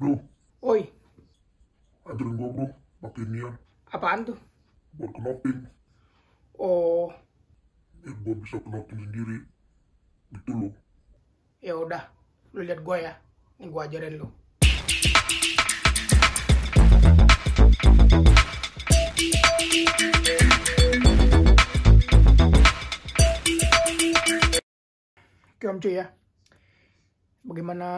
Bro. Oi. Anterin gua bro, pakai nian. Apaan tuh? Buat kenopin, Oh. Eh, gua bisa kenopin sendiri. Gitu loh. Ya udah, lu lihat gua ya. Ini gue ajarin lu. Oke Om Cuy ya. Bagaimana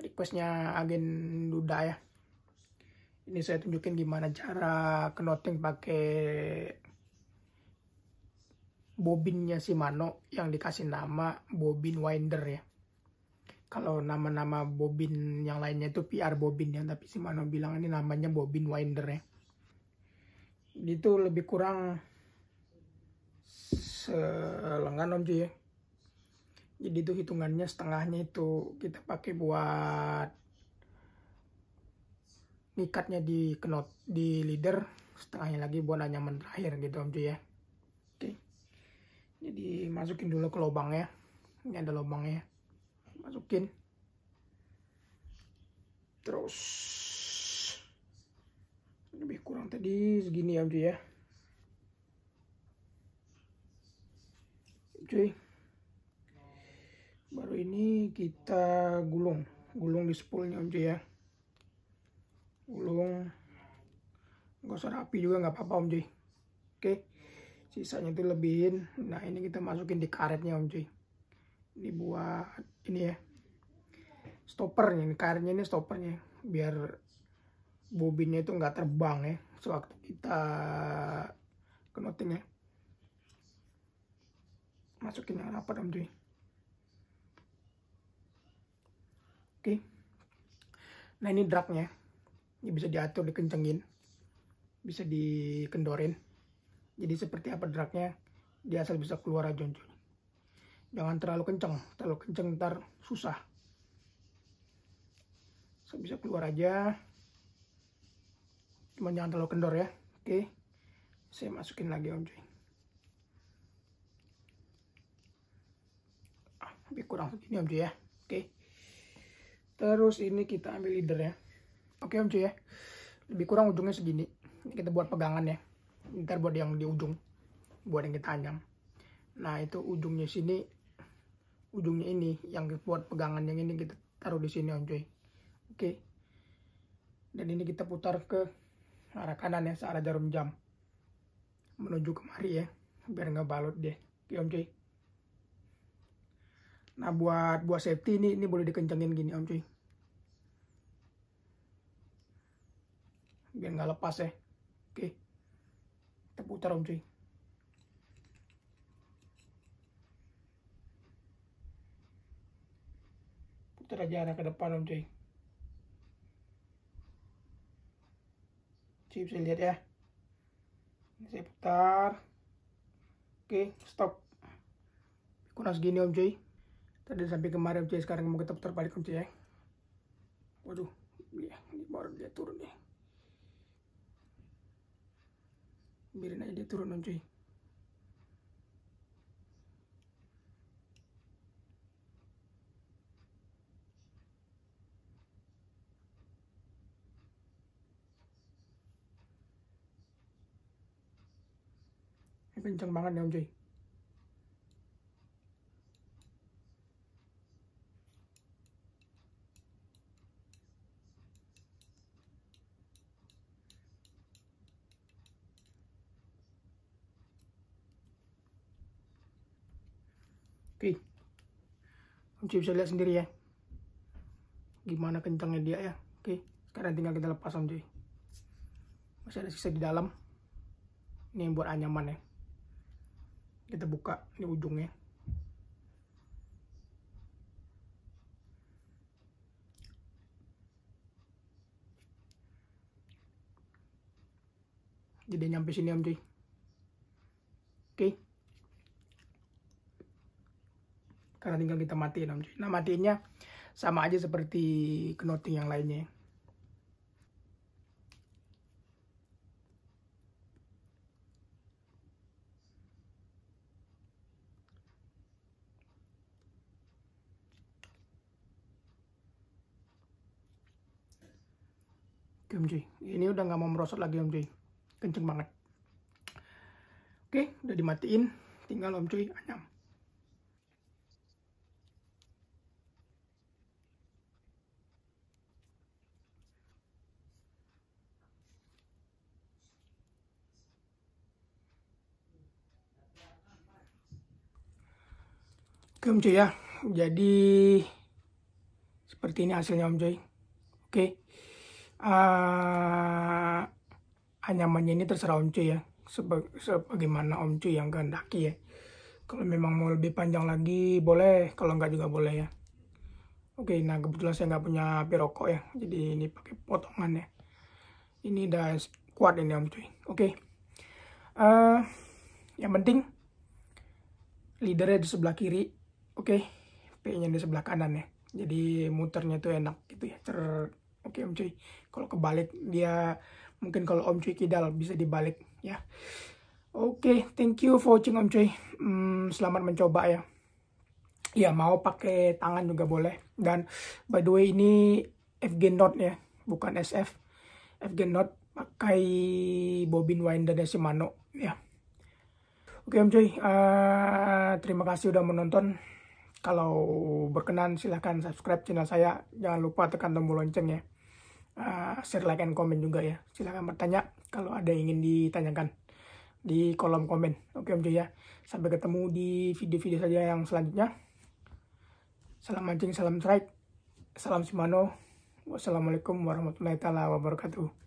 requestnya agen Duda ya ini saya tunjukin gimana cara knotting pakai bobinnya si Mano yang dikasih nama bobin winder ya kalau nama-nama bobin yang lainnya itu PR bobin ya tapi si Mano bilang ini namanya bobin winder ya itu lebih kurang selengan om cuy ya jadi itu hitungannya setengahnya itu kita pakai buat nikatnya di knot di leader setengahnya lagi buat anyaman terakhir gitu om cuy ya oke jadi masukin dulu ke lubang ya. ini ada lubangnya masukin terus lebih kurang tadi segini om cuy ya cuy baru ini kita gulung gulung di spoolnya om ya gulung nggak usah rapi juga nggak apa-apa om cuy oke sisanya itu lebihin nah ini kita masukin di karetnya om cuy buat ini ya stoppernya ini karetnya ini stoppernya, biar bobinnya itu nggak terbang ya sewaktu kita kenoting ya masukin yang rapat om cuy Oke, nah ini dragnya ini bisa diatur dikencengin bisa dikendorin jadi seperti apa dragnya dia asal bisa keluar aja jangan terlalu kenceng terlalu kenceng ntar susah so, bisa keluar aja cuma jangan terlalu kendor ya oke saya masukin lagi om cuy ah, lebih kurang segini om cuy ya oke okay. Terus ini kita ambil leader ya. Oke Om Cuy ya. Lebih kurang ujungnya segini. Ini kita buat pegangan ya. Ntar buat yang di ujung. Buat yang kita anjam. Nah itu ujungnya sini. Ujungnya ini. Yang buat pegangan yang ini kita taruh di sini Om Cuy. Oke. Dan ini kita putar ke arah kanan ya. Searah jarum jam. Menuju kemari ya. Biar nggak balut deh. Oke Om Cuy. Nah buat buat safety ini ini boleh dikencengin gini om cuy. Biar nggak lepas ya. Oke. Kita putar om cuy. Putar aja arah ke depan om cuy. Cuy bisa lihat ya. Ini saya putar. Oke, stop. Kurang segini om cuy tadi sampai kemarin cuy sekarang mau kita putar balik ya waduh ya, ini baru dia turun nih ya. biarin aja dia turun cuy kenceng banget ya om cuy Pi. kunci bisa lihat sendiri ya. Gimana kencangnya dia ya. Oke, sekarang tinggal kita lepas Om cuy. Masih ada sisa di dalam. Ini yang buat anyaman ya. Kita buka ini ujungnya. Jadi nyampe sini Om cuy. sekarang nah, tinggal kita matiin Om Cuy. Nah matiinnya sama aja seperti knotting yang lainnya. Oke, Om Cuy, ini udah nggak mau merosot lagi Om Cuy, kenceng banget. Oke, udah dimatiin, tinggal Om Cuy anyam. Oke Om Joy ya, jadi seperti ini hasilnya Om Joy. Oke, uh, anyamannya ini terserah Om Joy ya, sebagaimana Om Joy yang kehendaki ya. Kalau memang mau lebih panjang lagi boleh, kalau nggak juga boleh ya. Oke, nah kebetulan saya nggak punya api rokok ya, jadi ini pakai potongan ya. Ini udah kuat ini Om Joy. Oke, uh, yang penting leadernya di sebelah kiri oke okay, P-nya di sebelah kanan ya jadi muternya tuh enak gitu ya Ter oke okay, om cuy kalau kebalik dia mungkin kalau om cuy kidal bisa dibalik ya oke okay, thank you for watching om cuy hmm, selamat mencoba ya ya mau pakai tangan juga boleh dan by the way ini FG Note ya bukan SF FG Note pakai bobin winder dan Shimano ya oke okay, om cuy uh, terima kasih udah menonton kalau berkenan silahkan subscribe channel saya. Jangan lupa tekan tombol loncengnya. Uh, ah, share, like, and comment juga ya. Silahkan bertanya kalau ada yang ingin ditanyakan di kolom komen. Oke Om Jaya, sampai ketemu di video-video saja yang selanjutnya. Salam mancing, salam strike, salam Shimano. Wassalamualaikum warahmatullahi wabarakatuh.